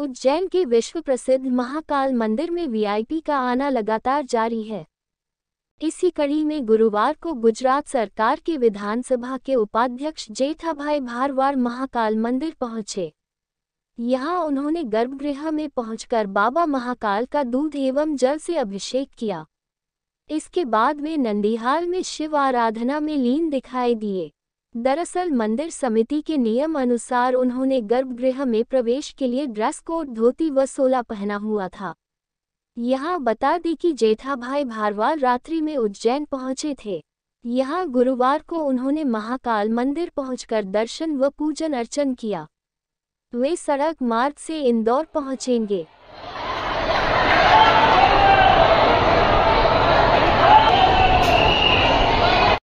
उज्जैन के विश्व प्रसिद्ध महाकाल मंदिर में वीआईपी का आना लगातार जारी है इसी कड़ी में गुरुवार को गुजरात सरकार के विधानसभा के उपाध्यक्ष जेठाभाई भारवार महाकाल मंदिर पहुंचे यहां उन्होंने गर्भगृह में पहुंचकर बाबा महाकाल का दूध एवं जल से अभिषेक किया इसके बाद वे नंदीहाल में शिव आराधना में लीन दिखाई दिए दरअसल मंदिर समिति के नियम अनुसार उन्होंने गर्भगृह में प्रवेश के लिए ड्रेस कोड धोती व सोला पहना हुआ था यहाँ बता दी कि जेठा भाई भारवाल रात्रि में उज्जैन पहुंचे थे यहाँ गुरुवार को उन्होंने महाकाल मंदिर पहुंचकर दर्शन व पूजन अर्चन किया वे सड़क मार्ग से इंदौर पहुंचेंगे